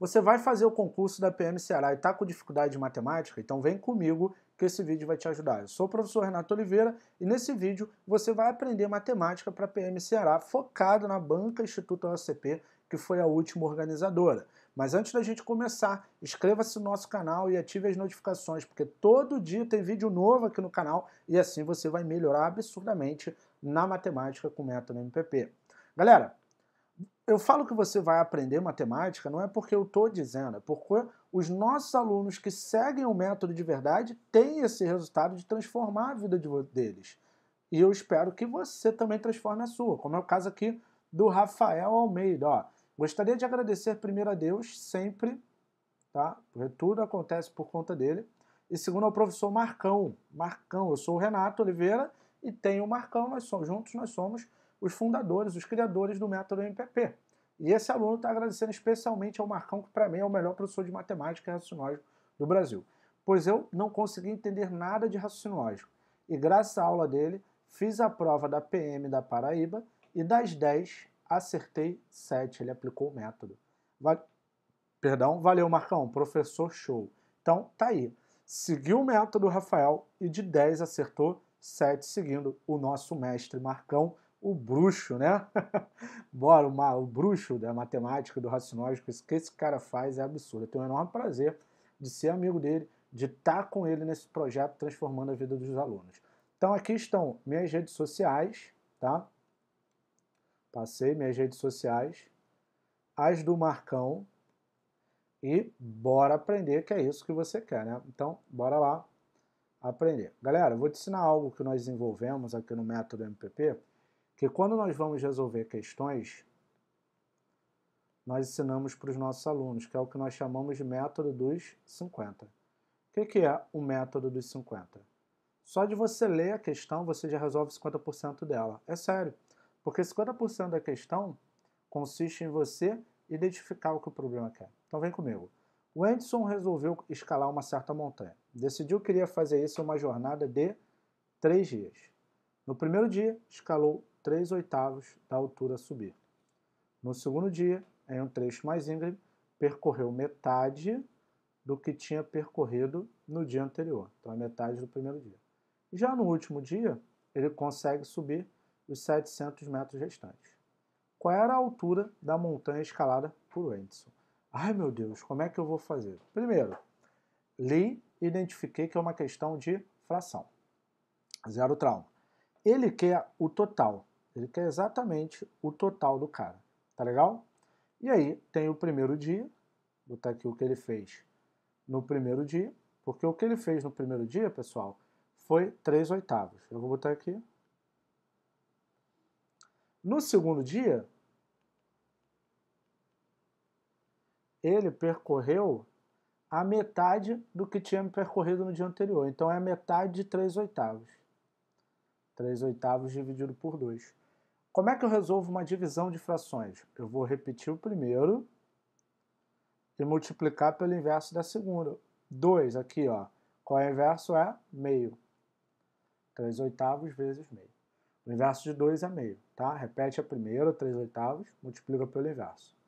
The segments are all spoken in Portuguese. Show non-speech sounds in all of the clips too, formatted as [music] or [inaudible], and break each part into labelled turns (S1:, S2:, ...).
S1: Você vai fazer o concurso da PM Ceará e está com dificuldade de matemática? Então vem comigo que esse vídeo vai te ajudar. Eu sou o professor Renato Oliveira e nesse vídeo você vai aprender matemática para PM Ceará focado na banca Instituto OCP, que foi a última organizadora. Mas antes da gente começar, inscreva-se no nosso canal e ative as notificações, porque todo dia tem vídeo novo aqui no canal e assim você vai melhorar absurdamente na matemática com o método MPP. Galera, eu falo que você vai aprender matemática não é porque eu estou dizendo, é porque os nossos alunos que seguem o método de verdade têm esse resultado de transformar a vida de, deles. E eu espero que você também transforme a sua, como é o caso aqui do Rafael Almeida. Ó, gostaria de agradecer primeiro a Deus, sempre, tá? Porque tudo acontece por conta dele. E segundo ao professor Marcão. Marcão, eu sou o Renato Oliveira e tenho o Marcão, nós somos juntos, nós somos os fundadores, os criadores do método MPP. E esse aluno está agradecendo especialmente ao Marcão, que para mim é o melhor professor de matemática e raciocínio lógico do Brasil. Pois eu não consegui entender nada de raciocínio lógico. E graças à aula dele, fiz a prova da PM da Paraíba e das 10 acertei 7. Ele aplicou o método. Perdão, valeu Marcão, professor show. Então, tá aí. Seguiu o método Rafael e de 10 acertou 7, seguindo o nosso mestre Marcão o bruxo, né? [laughs] Bora, o, o bruxo da matemática, do raciocínio, isso que esse cara faz é absurdo. Eu tenho um enorme prazer de ser amigo dele, de estar com ele nesse projeto transformando a vida dos alunos. Então aqui estão minhas redes sociais, tá? Passei minhas redes sociais, as do Marcão e bora aprender que é isso que você quer, né? Então bora lá aprender. Galera, vou te ensinar algo que nós desenvolvemos aqui no método MPP, que quando nós vamos resolver questões, nós ensinamos para os nossos alunos, que é o que nós chamamos de método dos 50. O que, que é o método dos 50? Só de você ler a questão, você já resolve 50% dela. É sério, porque 50% da questão consiste em você identificar o que o problema quer. Então vem comigo. O Edson resolveu escalar uma certa montanha. Decidiu que iria fazer isso em uma jornada de três dias. No primeiro dia, escalou 3 oitavos da altura a subir. No segundo dia, em um trecho mais íngreme, percorreu metade do que tinha percorrido no dia anterior, então é metade do primeiro dia. Já no último dia, ele consegue subir os 700 metros restantes. Qual era a altura da montanha escalada por Wendson? Ai meu Deus, como é que eu vou fazer? Primeiro, li e identifiquei que é uma questão de fração. Zero trauma. Ele quer o total. Ele quer exatamente o total do cara, tá legal? E aí tem o primeiro dia, vou botar aqui o que ele fez no primeiro dia, porque o que ele fez no primeiro dia, pessoal, foi 3 oitavos. Eu vou botar aqui. No segundo dia, ele percorreu a metade do que tinha percorrido no dia anterior. Então é a metade de 3 oitavos. 3 oitavos dividido por 2. Como é que eu resolvo uma divisão de frações? Eu vou repetir o primeiro e multiplicar pelo inverso da segunda. 2 aqui, ó. Qual é o inverso? É meio. 3 oitavos vezes meio. O inverso de 2 é meio, tá? Repete a primeira, 3 oitavos, multiplica pelo inverso.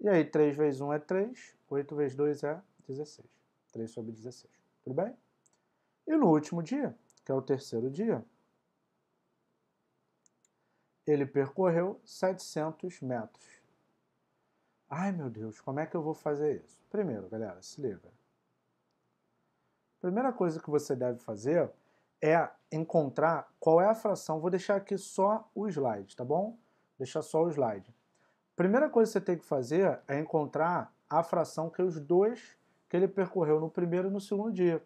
S1: E aí, 3 vezes 1 é 3, 8 vezes 2 é 16. 3 sobre 16, tudo bem? E no último dia, que é o terceiro dia, ele percorreu 700 metros. Ai meu Deus, como é que eu vou fazer isso? Primeiro, galera, se liga. A primeira coisa que você deve fazer é encontrar qual é a fração. Vou deixar aqui só o slide, tá bom? Deixar só o slide. A primeira coisa que você tem que fazer é encontrar a fração que os dois que ele percorreu no primeiro e no segundo dia.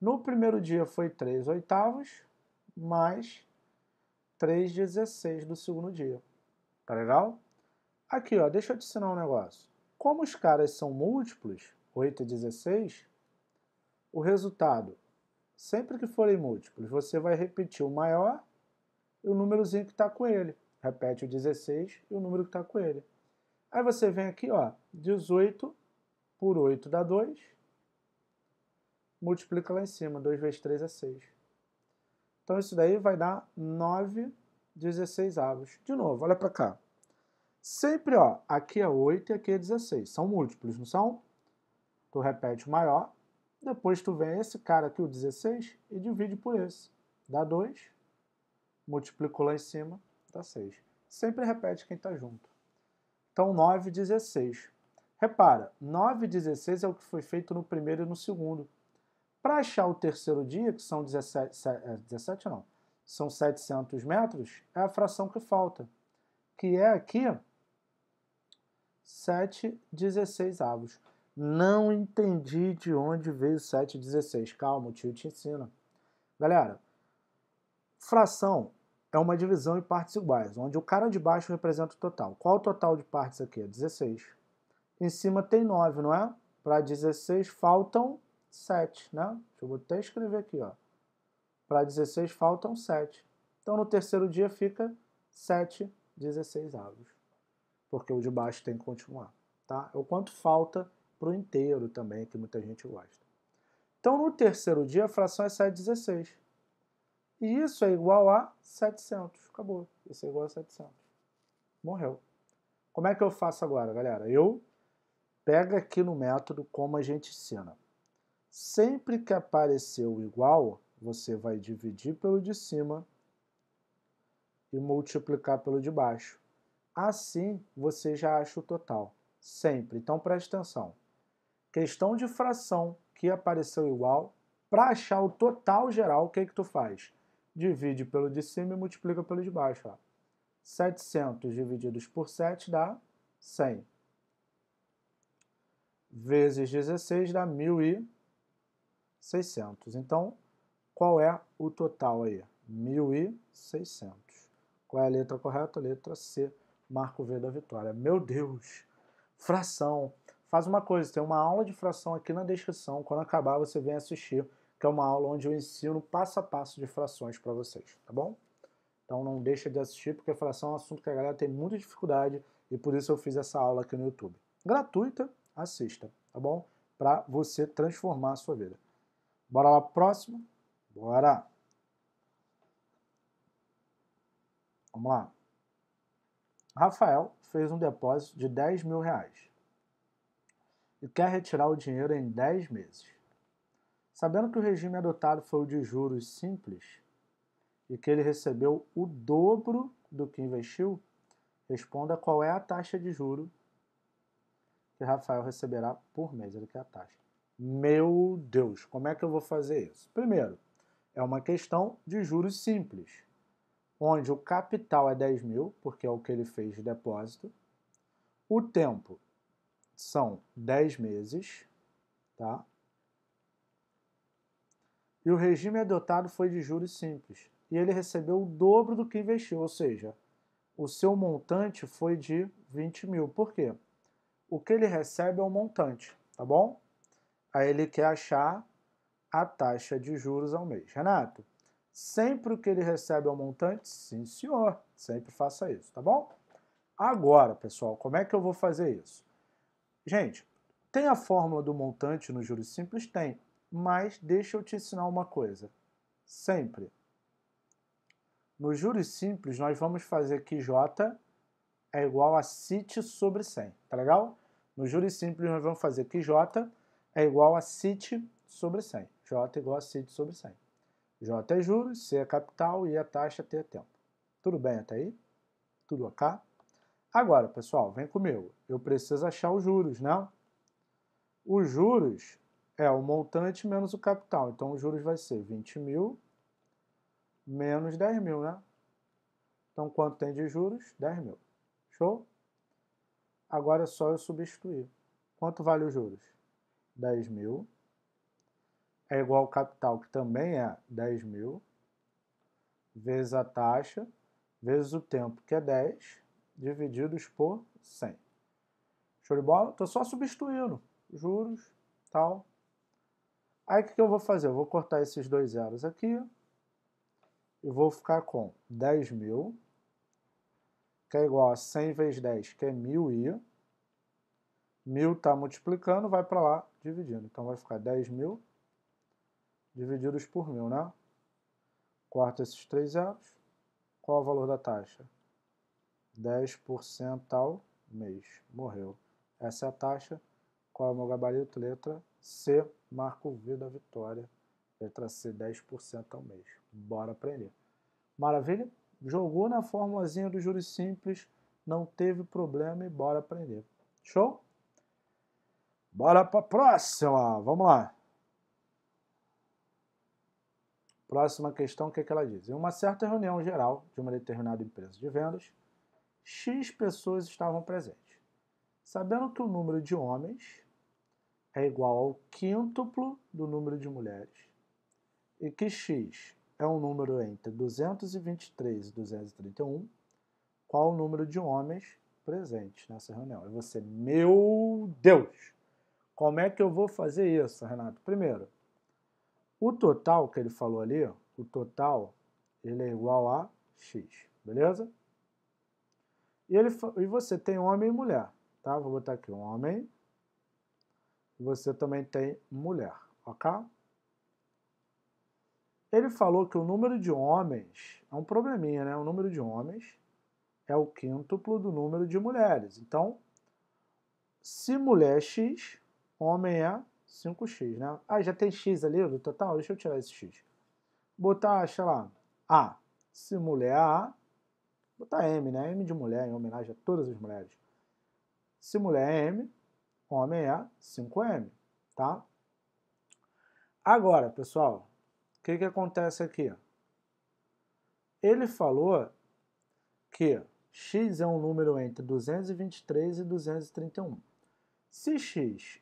S1: No primeiro dia foi 3 oitavos, mais 3,16 do segundo dia. Tá legal? Aqui, ó, deixa eu te ensinar um negócio. Como os caras são múltiplos, 8 e 16, o resultado, sempre que forem múltiplos, você vai repetir o maior e o númerozinho que está com ele. Repete o 16 e o número que está com ele. Aí você vem aqui, ó, 18 por 8 dá 2, multiplica lá em cima, 2 vezes 3 é 6. Então isso daí vai dar 9 16 avos. De novo, olha para cá. Sempre, ó, aqui é 8 e aqui é 16. São múltiplos, não são? Tu repete o maior, depois tu vem esse cara aqui, o 16, e divide por esse. Dá 2, multiplicou lá em cima, dá 6. Sempre repete quem está junto. Então, 9 16. Repara, 9 16 é o que foi feito no primeiro e no segundo. Para achar o terceiro dia, que são 17, 17 é, não, são 700 metros, é a fração que falta, que é aqui 7 16 avos. Não entendi de onde veio 7 16. Calma, o tio te ensina. Galera, fração é uma divisão em partes iguais, onde o cara de baixo representa o total. Qual o total de partes aqui? 16. É em cima tem 9, não é? Para 16 faltam 7, né? Deixa eu até escrever aqui, ó. Para 16 faltam 7. Então no terceiro dia fica 7 16 avos. Porque o de baixo tem que continuar, tá? É o quanto falta para o inteiro também, que muita gente gosta. Então no terceiro dia a fração é 7 16. E isso é igual a 700. Acabou. Isso é igual a 700. Morreu. Como é que eu faço agora, galera? Eu pego aqui no método como a gente ensina. Sempre que apareceu igual, você vai dividir pelo de cima e multiplicar pelo de baixo. Assim, você já acha o total, sempre. Então, preste atenção. Questão de fração que apareceu igual, para achar o total geral, o que é que tu faz? Divide pelo de cima e multiplica pelo de baixo. Ó. 700 divididos por 7 dá 100. Vezes 16 dá 1000 e... 1.600. Então, qual é o total aí? 1.600. Qual é a letra correta? Letra C. Marco V da vitória. Meu Deus! Fração. Faz uma coisa, tem uma aula de fração aqui na descrição. Quando acabar, você vem assistir, que é uma aula onde eu ensino passo a passo de frações para vocês, tá bom? Então não deixa de assistir, porque fração é um assunto que a galera tem muita dificuldade e por isso eu fiz essa aula aqui no YouTube. Gratuita, assista, tá bom? Para você transformar a sua vida. Bora lá pro próximo? Bora! Vamos lá. Rafael fez um depósito de 10 mil reais e quer retirar o dinheiro em 10 meses. Sabendo que o regime adotado foi o de juros simples e que ele recebeu o dobro do que investiu, responda qual é a taxa de juro que Rafael receberá por mês. Ele quer a taxa. Meu Deus, como é que eu vou fazer isso? Primeiro, é uma questão de juros simples, onde o capital é 10 mil, porque é o que ele fez de depósito. O tempo são 10 meses, tá? E o regime adotado foi de juros simples. E ele recebeu o dobro do que investiu, ou seja, o seu montante foi de 20 mil. Por quê? O que ele recebe é o um montante, tá bom? Aí ele quer achar a taxa de juros ao mês. Renato, sempre o que ele recebe ao é montante? Sim, senhor. Sempre faça isso, tá bom? Agora, pessoal, como é que eu vou fazer isso? Gente, tem a fórmula do montante no juros simples? Tem. Mas deixa eu te ensinar uma coisa. Sempre. No juros simples, nós vamos fazer que J é igual a CIT sobre 100, tá legal? No juros simples, nós vamos fazer que J é igual a CIT sobre 100. J é igual a CIT sobre 100. J é juros, C é capital e a taxa T é tempo. Tudo bem até aí? Tudo ok? Agora, pessoal, vem comigo. Eu preciso achar os juros, não? Né? Os juros é o montante menos o capital. Então, os juros vai ser 20 mil menos 10 mil, né? Então, quanto tem de juros? 10 mil. Show? Agora é só eu substituir. Quanto vale os juros? 10 mil, é igual ao capital, que também é 10 mil, vezes a taxa, vezes o tempo, que é 10, divididos por 100. Show de bola? Estou só substituindo juros, tal. Aí o que, que eu vou fazer? Eu vou cortar esses dois zeros aqui e vou ficar com 10 mil, que é igual a 100 vezes 10, que é 1000i. 1000 está multiplicando, vai para lá, dividindo. Então vai ficar 10 mil divididos por mil, né? Corta esses três zeros. Qual o valor da taxa? 10% ao mês. Morreu. Essa é a taxa. Qual é o meu gabarito? Letra C. Marco V da vitória. Letra C, 10% ao mês. Bora aprender. Maravilha? Jogou na formulazinha do Júri Simples, não teve problema e bora aprender. Show? Bora para próxima. Vamos lá. Próxima questão, o que, é que ela diz? Em uma certa reunião geral de uma determinada empresa de vendas, X pessoas estavam presentes. Sabendo que o número de homens é igual ao quíntuplo do número de mulheres e que X é um número entre 223 e 231, qual o número de homens presentes nessa reunião? E você, meu Deus! Como é que eu vou fazer isso, Renato? Primeiro, o total que ele falou ali, o total, ele é igual a x, beleza? E, ele, e você tem homem e mulher, tá? Vou botar aqui homem, e você também tem mulher, ok? Ele falou que o número de homens, é um probleminha, né? O número de homens é o quíntuplo do número de mulheres. Então, se mulher é x, Homem é 5x, né? Ah, já tem x ali do total? Deixa eu tirar esse x. Botar, sei lá, A. Se mulher A, botar M, né? M de mulher, em homenagem a todas as mulheres. Se mulher é M, homem é 5M, tá? Agora, pessoal, o que, que acontece aqui? Ele falou que x é um número entre 223 e 231. Se x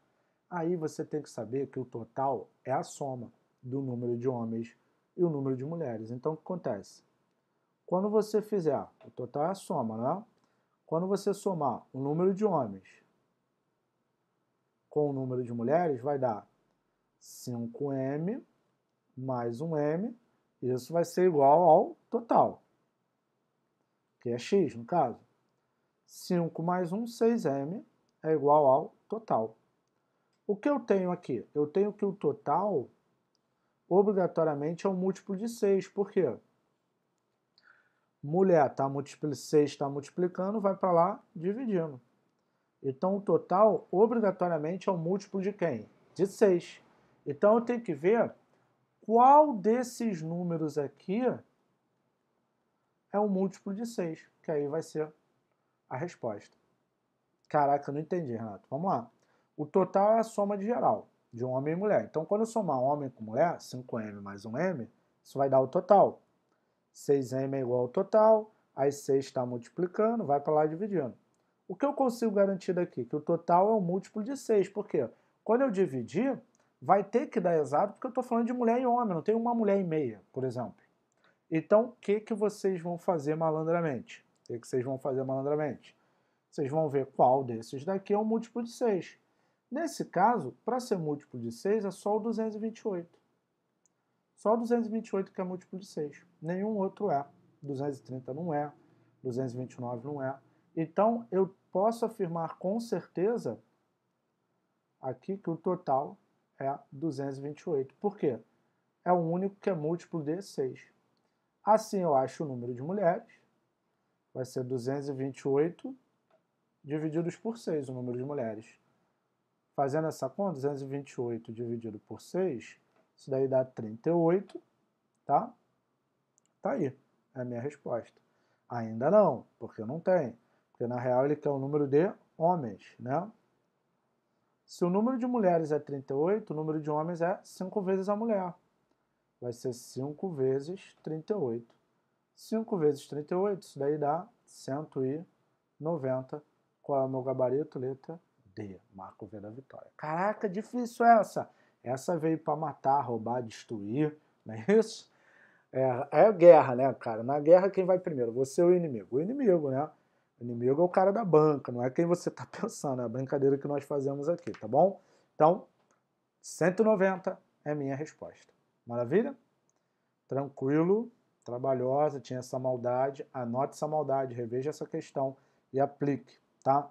S1: Aí você tem que saber que o total é a soma do número de homens e o número de mulheres. Então, o que acontece? Quando você fizer, o total é a soma, né? Quando você somar o número de homens com o número de mulheres, vai dar 5m mais 1m, isso vai ser igual ao total, que é x no caso. 5 mais 1, 6m, é igual ao total. O que eu tenho aqui? Eu tenho que o total, obrigatoriamente, é um múltiplo de 6. Por quê? Mulher está multiplicando, 6 está multiplicando, vai para lá dividindo. Então, o total, obrigatoriamente, é um múltiplo de quem? De 6. Então, eu tenho que ver qual desses números aqui é um múltiplo de 6, que aí vai ser a resposta. Caraca, eu não entendi, Renato. Vamos lá. O total é a soma de geral, de um homem e mulher. Então, quando eu somar homem com mulher, 5m mais 1m, isso vai dar o total. 6m é igual ao total, aí 6 está multiplicando, vai para lá dividindo. O que eu consigo garantir daqui? Que o total é um múltiplo de 6, porque quando eu dividir, vai ter que dar exato, porque eu estou falando de mulher e homem, não tem uma mulher e meia, por exemplo. Então, o que, que vocês vão fazer malandramente? O que, que vocês vão fazer malandramente? Vocês vão ver qual desses daqui é um múltiplo de 6. Nesse caso, para ser múltiplo de 6, é só o 228. Só o 228 que é múltiplo de 6. Nenhum outro é. 230 não é, 229 não é. Então, eu posso afirmar com certeza aqui que o total é 228. Por quê? É o único que é múltiplo de 6. Assim, eu acho o número de mulheres. Vai ser 228 divididos por 6, o número de mulheres. Fazendo essa conta, 228 dividido por 6, isso daí dá 38, tá? Tá aí, é a minha resposta. Ainda não, porque não tem. Porque na real ele quer o número de homens, né? Se o número de mulheres é 38, o número de homens é 5 vezes a mulher. Vai ser 5 vezes 38. 5 vezes 38, isso daí dá 190. Qual é o meu gabarito? Letra D. Marco V da vitória. Caraca, difícil essa. Essa veio para matar, roubar, destruir, não é isso? É, é guerra, né, cara? Na guerra, quem vai primeiro? Você ou o inimigo? O inimigo, né? O inimigo é o cara da banca, não é quem você tá [laughs] pensando, é a brincadeira que nós fazemos aqui, tá bom? Então, 190 é minha resposta. Maravilha? Tranquilo, trabalhosa, tinha essa maldade, anote essa maldade, reveja essa questão e aplique, tá?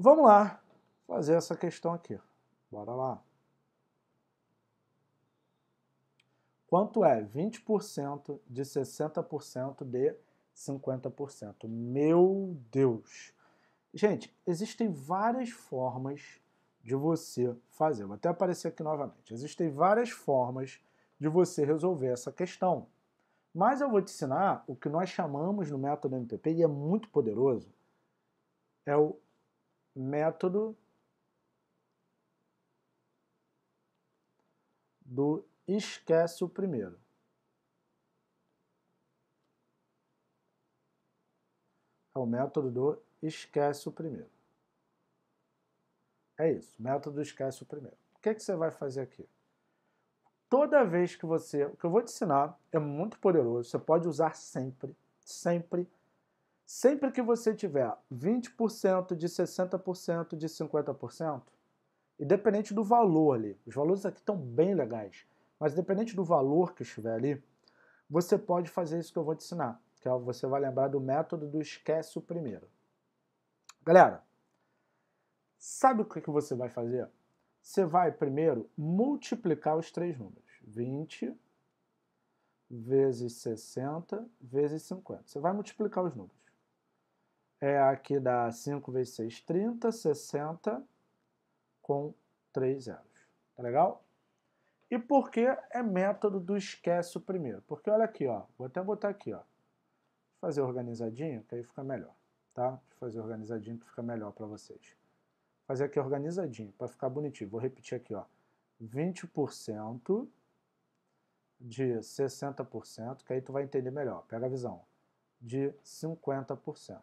S1: Vamos lá fazer essa questão aqui. Bora lá. Quanto é 20% de 60% de 50%? Meu Deus! Gente, existem várias formas de você fazer. Vou até aparecer aqui novamente. Existem várias formas de você resolver essa questão. Mas eu vou te ensinar o que nós chamamos no método MPP, e é muito poderoso, é o método do esquece o primeiro. É o método do esquece o primeiro. É isso, método esquece o primeiro. O que, é que você vai fazer aqui? Toda vez que você... O que eu vou te ensinar é muito poderoso, você pode usar sempre, sempre, Sempre que você tiver 20% de 60% de 50%, independente do valor ali, os valores aqui estão bem legais, mas independente do valor que estiver ali, você pode fazer isso que eu vou te ensinar, que é, você vai lembrar do método do esquece o primeiro. Galera, sabe o que, que você vai fazer? Você vai primeiro multiplicar os três números, 20 vezes 60 vezes 50. Você vai multiplicar os números é aqui da dá 5 vezes 6, 30, 60 com 3 zeros. Tá legal? E por que é método do esquece o primeiro? Porque olha aqui, ó, vou até botar aqui, ó. Fazer organizadinho, que aí fica melhor, tá? Fazer organizadinho que fica melhor para vocês. Fazer aqui organizadinho, para ficar bonitinho. Vou repetir aqui, ó. 20% de 60%, que aí tu vai entender melhor. Pega a visão. De 50%.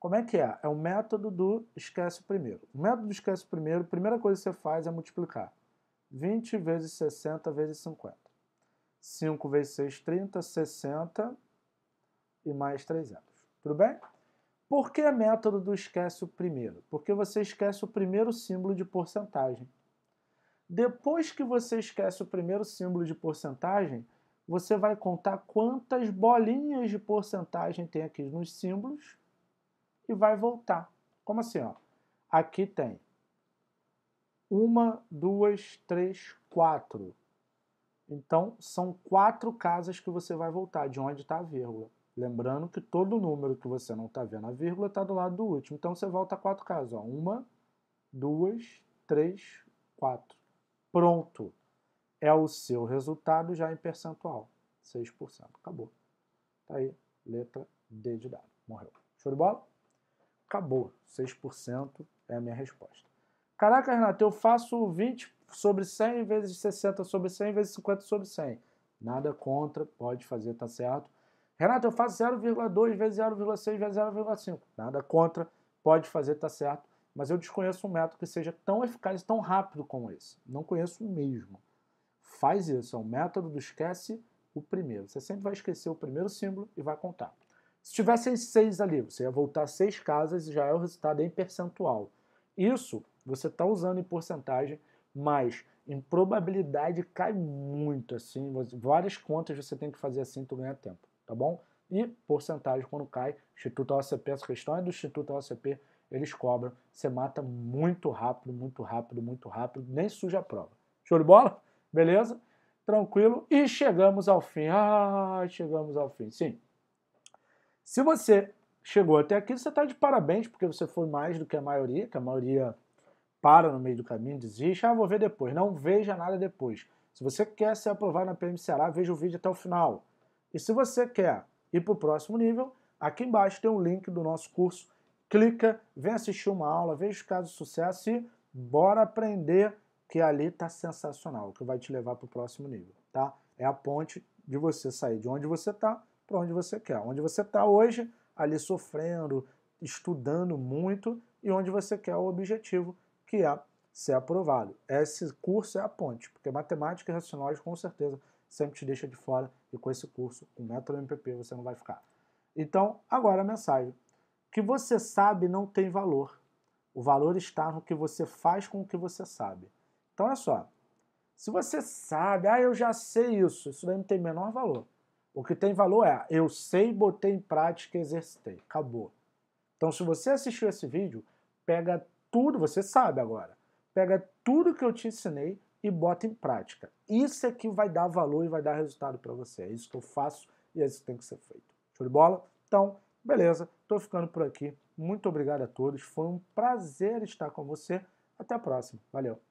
S1: Como é que é? É o método do esquece o primeiro. O método do esquece o primeiro, a primeira coisa que você faz é multiplicar. 20 vezes 60 vezes 50. 5 vezes 6, 30, 60 e mais 300. Tudo bem? Por que método do esquece o primeiro? Porque você esquece o primeiro símbolo de porcentagem. Depois que você esquece o primeiro símbolo de porcentagem, você vai contar quantas bolinhas de porcentagem tem aqui nos símbolos e vai voltar. Como assim? Ó? Aqui tem uma, duas, três, quatro. Então, são quatro casas que você vai voltar, de onde está a vírgula. Lembrando que todo número que você não está vendo a vírgula está do lado do último. Então, você volta quatro casas. Ó. Uma, duas, três, quatro. Pronto. É o seu resultado já em percentual. 6%. Acabou. Tá aí. Letra D de dado. Morreu. Show de bola? acabou. 6% é a minha resposta. Caraca, Renato, eu faço 20 sobre 100 vezes 60 sobre 100 vezes 50 sobre 100. Nada contra, pode fazer, tá certo. Renato, eu faço 0,2 vezes 0,6 vezes 0,5. Nada contra, pode fazer, tá certo. Mas eu desconheço um método que seja tão eficaz e tão rápido como esse. Não conheço mesmo. Faz isso, é o um método do esquece o primeiro. Você sempre vai esquecer o primeiro símbolo e vai contar. Se tivessem seis ali, você ia voltar seis casas e já é o resultado em percentual. Isso você está usando em porcentagem, mas em probabilidade cai muito assim. Várias contas você tem que fazer assim, tu ganha tempo, tá bom? E porcentagem quando cai, Instituto OCP, essa questão é do Instituto OCP, eles cobram, você mata muito rápido, muito rápido, muito rápido, nem suja a prova. Show de bola? Beleza? Tranquilo? E chegamos ao fim. Ah, chegamos ao fim. Sim. Se você chegou até aqui, você está de parabéns, porque você foi mais do que a maioria, que a maioria para no meio do caminho, desiste, ah, vou ver depois. Não veja nada depois. Se você quer ser aprovado na PM Ceará, veja o vídeo até o final. E se você quer ir para o próximo nível, aqui embaixo tem um link do nosso curso. Clica, vem assistir uma aula, veja os casos de sucesso e bora aprender que ali está sensacional, que vai te levar para o próximo nível, tá? É a ponte de você sair de onde você está para onde você quer. Onde você está hoje, ali sofrendo, estudando muito, e onde você quer o objetivo, que é ser aprovado. Esse curso é a ponte, porque matemática e racionais com certeza sempre te deixa de fora, e com esse curso, com o método MPP, você não vai ficar. Então, agora a mensagem. O que você sabe não tem valor. O valor está no que você faz com o que você sabe. Então é só. Se você sabe, ah, eu já sei isso, isso daí não tem menor valor. O que tem valor é eu sei, botei em prática e exercitei. Acabou. Então, se você assistiu esse vídeo, pega tudo, você sabe agora, pega tudo que eu te ensinei e bota em prática. Isso é que vai dar valor e vai dar resultado para você. É isso que eu faço e é isso que tem que ser feito. Show de bola? Então, beleza, estou ficando por aqui. Muito obrigado a todos. Foi um prazer estar com você. Até a próxima. Valeu.